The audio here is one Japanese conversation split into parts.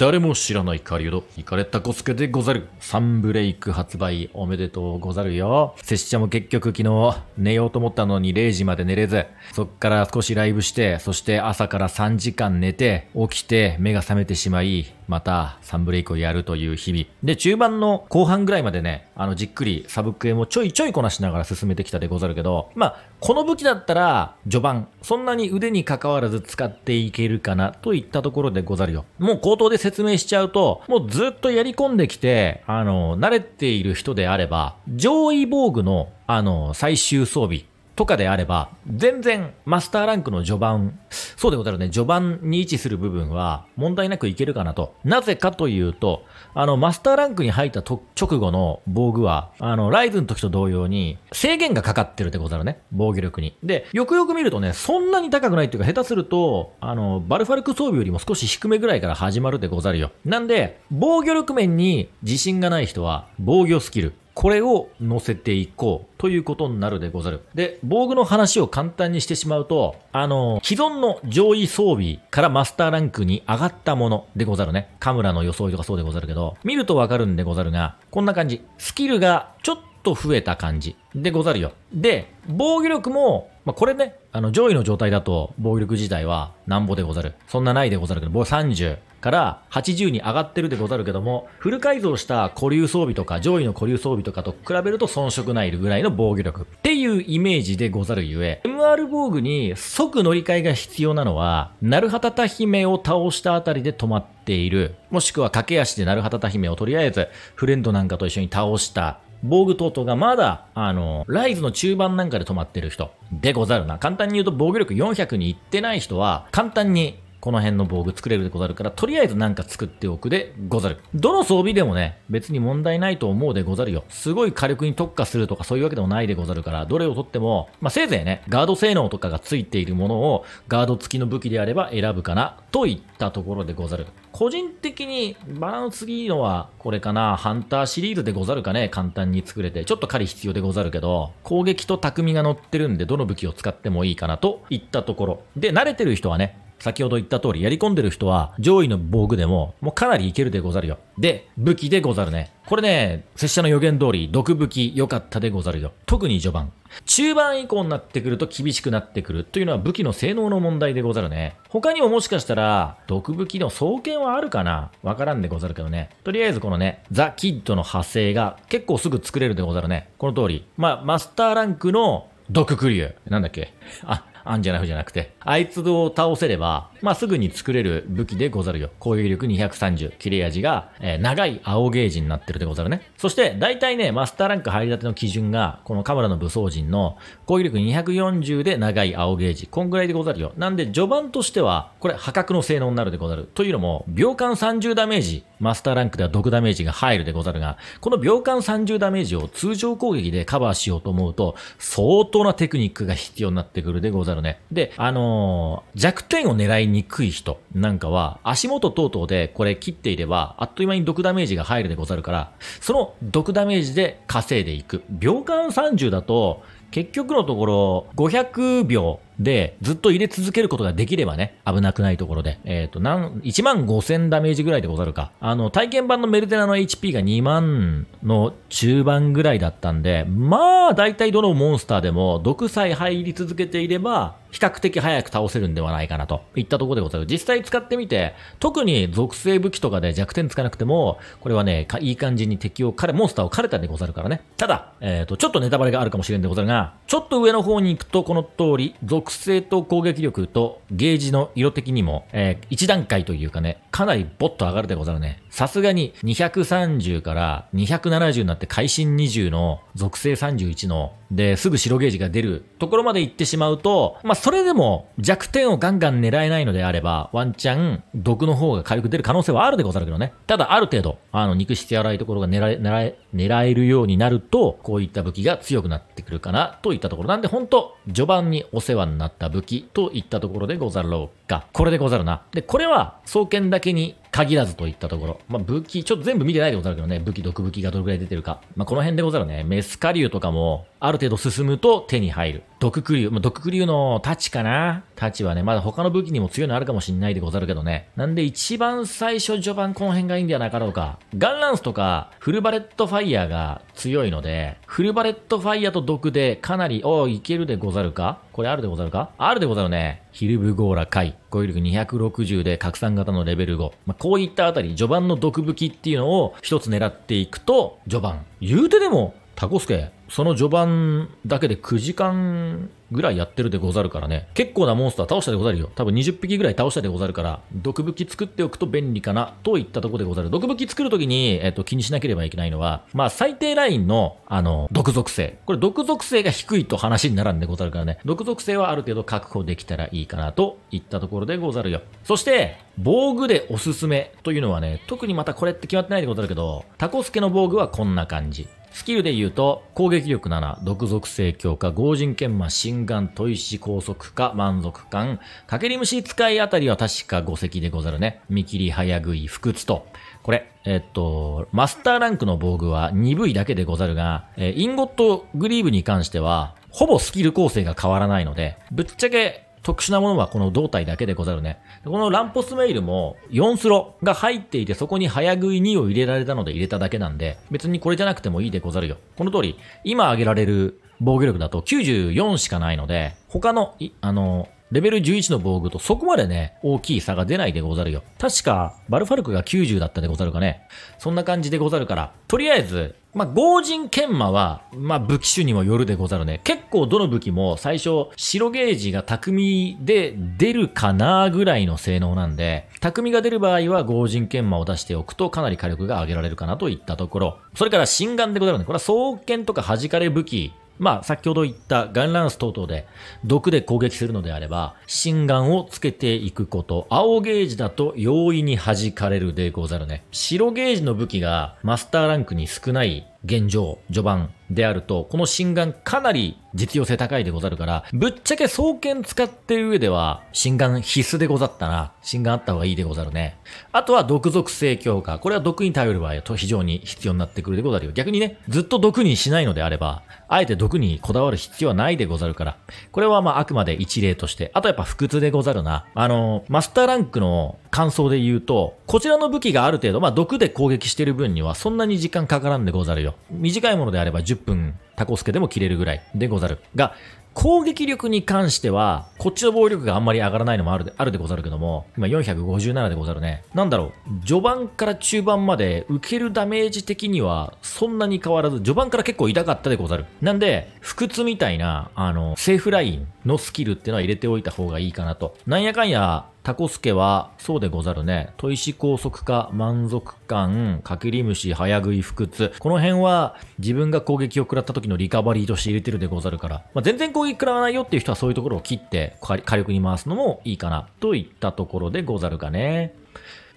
誰も知らない狩人、イカれたコスケでござる。サンブレイク発売おめでとうござるよ。拙者も結局昨日寝ようと思ったのに0時まで寝れず、そっから少しライブして、そして朝から3時間寝て、起きて目が覚めてしまい、またサンブレイクをやるという日々。で、中盤の後半ぐらいまでね、あの、じっくりサブクエもちょいちょいこなしながら進めてきたでござるけど、まあ、この武器だったら、序盤、そんなに腕に関わらず使っていけるかな、といったところでござるよ。もう口頭で説説明しちゃうと、もうずっとやり込んできて、あの、慣れている人であれば、上位防具の、あの、最終装備とかであれば、全然マスターランクの序盤、そうでござるね、序盤に位置する部分は問題なくいけるかなと。なぜかというと、あの、マスターランクに入った直後の防具は、あの、ライズの時と同様に、制限がかかってるでござるね。防御力に。で、よくよく見るとね、そんなに高くないっていうか、下手すると、あの、バルファルク装備よりも少し低めぐらいから始まるでござるよ。なんで、防御力面に自信がない人は、防御スキル。これを載せていこうということになるでござる。で、防具の話を簡単にしてしまうと、あの、既存の上位装備からマスターランクに上がったものでござるね。カムラの装いとかそうでござるけど、見るとわかるんでござるが、こんな感じ。スキルがちょっと増えた感じでござるよ。で、防御力も、まあ、これね、あの、上位の状態だと防御力自体はなんぼでござる。そんなないでござるけど、う30から80に上がってるでござるけども、フル改造した古流装備とか、上位の古流装備とかと比べると遜色ないぐらいの防御力っていうイメージでござるゆえ、MR 防具に即乗り換えが必要なのは、ナルハタタ姫を倒したあたりで止まっている。もしくは駆け足でナルハタタ姫をとりあえずフレンドなんかと一緒に倒した防具等々がまだ、あの、ライズの中盤なんかで止まってる人でござるな。簡単に言うと防御力400に行ってない人は、簡単にこの辺の防具作れるでござるから、とりあえずなんか作っておくでござる。どの装備でもね、別に問題ないと思うでござるよ。すごい火力に特化するとかそういうわけでもないでござるから、どれをとっても、まあ、せいぜいね、ガード性能とかがついているものを、ガード付きの武器であれば選ぶかな、といったところでござる。個人的にバランスいいのは、これかな、ハンターシリーズでござるかね、簡単に作れて。ちょっと狩り必要でござるけど、攻撃と匠が乗ってるんで、どの武器を使ってもいいかな、といったところ。で、慣れてる人はね、先ほど言った通り、やり込んでる人は、上位の防具でも、もうかなりいけるでござるよ。で、武器でござるね。これね、拙者の予言通り、毒武器良かったでござるよ。特に序盤。中盤以降になってくると厳しくなってくるというのは武器の性能の問題でござるね。他にももしかしたら、毒武器の創建はあるかなわからんでござるけどね。とりあえずこのね、ザ・キッドの派生が結構すぐ作れるでござるね。この通り。まあ、マスターランクの毒クリュー。なんだっけあ、アンジゃなフじゃなくて、あいつを倒せれば、まあ、すぐに作れる武器でござるよ。攻撃力230、切れ味が、えー、長い青ゲージになってるでござるね。そして、大体ね、マスターランク入り立ての基準が、このカムラの武装陣の攻撃力240で長い青ゲージ。こんぐらいでござるよ。なんで、序盤としては、これ破格の性能になるでござる。というのも、秒間30ダメージ、マスターランクでは毒ダメージが入るでござるが、この秒間30ダメージを通常攻撃でカバーしようと思うと、相当なテクニックが必要になってくるでござるね。で、あのー、弱点を狙いににくい人なんかは、足元等々でこれ切っていれば、あっという間に毒ダメージが入るでござるから、その毒ダメージで稼いでいく。秒間30だと、結局のところ、500秒でずっと入れ続けることができればね、危なくないところで。えっ、ー、と、なん、1万5000ダメージぐらいでござるか。あの、体験版のメルテナの HP が2万の中盤ぐらいだったんで、まあ、大体どのモンスターでも毒さえ入り続けていれば、比較的早く倒せるんではないかなといったところでございます。実際使ってみて、特に属性武器とかで弱点つかなくても、これはね、いい感じに敵を彼、モンスターを枯れたんでござるからね。ただ、えっ、ー、と、ちょっとネタバレがあるかもしれんでござるが、ちょっと上の方に行くとこの通り、属性と攻撃力とゲージの色的にも、えー、一段階というかね、かなりボッと上がるでござるね。さすがに230から270になって会心20の属性31ので、すぐ白ゲージが出るところまで行ってしまうと、まあ、それでも弱点をガンガン狙えないのであれば、ワンチャン、毒の方が軽く出る可能性はあるでござるけどね。ただ、ある程度、あの、肉質荒らいところが狙え、狙え、狙えるようになると、こういった武器が強くなってくるかな、といったところ。なんで、ほんと、序盤にお世話になった武器といったところでござろうか。これでござるな。で、これは、双剣だけに限らずといったところ。まあ、武器、ちょっと全部見てないでござるけどね、武器、毒武器がどれくらい出てるか。まあ、この辺でござるね、メスカリュウとかも、ある程度進むと手に入る。毒クリュウ、まあ、毒クリュウの太刀かな太刀はね、まだ他の武器にも強いのあるかもしんないでござるけどね。なんで一番最初序盤この辺がいいんではなかろうか。ガンランスとか、フルバレットファイヤーが強いので、フルバレットファイヤーと毒でかなり、おいけるでござるかこれあるでござるかあるでござるね。ヒルブゴーラ回、語彙力260で拡散型のレベル5。まあ、こういったあたり、序盤の毒武器っていうのを一つ狙っていくと、序盤、言うてでもタコスケ、その序盤だけで9時間ぐらいやってるでござるからね。結構なモンスター倒したでござるよ。多分20匹ぐらい倒したでござるから、毒武器作っておくと便利かな、といったとこでござる。毒武器作るときに、えっと、気にしなければいけないのは、まあ、最低ラインの、あの、毒属性。これ、毒属性が低いと話にならんでござるからね。毒属性はある程度確保できたらいいかな、といったところでござるよ。そして、防具でおすすめというのはね、特にまたこれって決まってないでござるけど、タコスケの防具はこんな感じ。スキルで言うと、攻撃力7、毒属性強化、合人研磨、心眼、砥石、高速化、満足感、かけり虫使いあたりは確か5石でござるね。見切り、早食い、不屈と。これ、えっと、マスターランクの防具は鈍いだけでござるが、えインゴットグリーブに関しては、ほぼスキル構成が変わらないので、ぶっちゃけ特殊なものはこの胴体だけでござるね。このランポスメイルも4スロが入っていてそこに早食い2を入れられたので入れただけなんで、別にこれじゃなくてもいいでござるよ。この通り、今挙げられる防御力だと94しかないので、他の、あの、レベル11の防具とそこまでね、大きい差が出ないでござるよ。確か、バルファルクが90だったでござるかね。そんな感じでござるから、とりあえず、まあ、合人研磨は、まあ、武器種にもよるでござるね。結構どの武器も最初、白ゲージが匠で出るかなぐらいの性能なんで、匠が出る場合は合人研磨を出しておくとかなり火力が上げられるかなといったところ。それから心眼でござるね。これは双剣とか弾かれ武器まあ、先ほど言ったガンランス等々で毒で攻撃するのであれば、心眼をつけていくこと。青ゲージだと容易に弾かれるでござるね。白ゲージの武器がマスターランクに少ない現状、序盤であると、この新眼かなり実用性高いでござるから、ぶっちゃけ双剣使ってる上では、新眼必須でござったな。新眼あった方がいいでござるね。あとは毒属性強化。これは毒に頼る場合は非常に必要になってくるでござるよ。逆にね、ずっと毒にしないのであれば、あえて毒にこだわる必要はないでござるから、これはまああくまで一例として、あとやっぱ不屈でござるな。あの、マスターランクの感想で言うと、こちらの武器がある程度、まあ毒で攻撃してる分にはそんなに時間かからんでござるよ。よ。短いものであれば10分タコスケでも切れるぐらいでござる。が、攻撃力に関しては、こっちの暴力があんまり上がらないのもあるで、あるでござるけども、今457でござるね。なんだろう、序盤から中盤まで受けるダメージ的にはそんなに変わらず、序盤から結構痛かったでござる。なんで、不屈みたいな、あの、セーフラインのスキルっていうのは入れておいた方がいいかなと。なんやかんや、タコスケは、そうでござるね。砥石高速化、満足感、かきり虫、早食い、不屈。この辺は、自分が攻撃を食らった時のリカバリーとして入れてるでござるから。まあ、全然攻撃いらわないよっていう人はそういうところを切って火力に回すのもいいかなといったところでござるかね。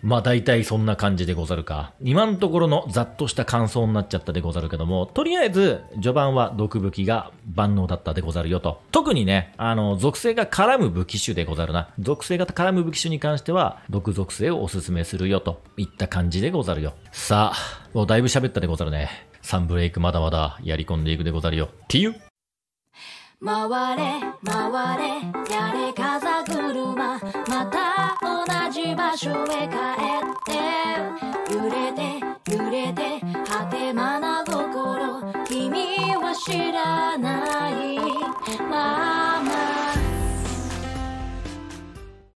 まあ大体そんな感じでござるか。今のところのざっとした感想になっちゃったでござるけども、とりあえず序盤は毒武器が万能だったでござるよと。特にね、あの、属性が絡む武器種でござるな。属性が絡む武器種に関しては、毒属性をおすすめするよといった感じでござるよ。さあ、もうだいぶ喋ったでござるね。サンブレイクまだまだやり込んでいくでござるよ。っていう回れ回れやれ風車また同じ場所へ帰って揺れて揺れて果てまな心君は知らない、まあ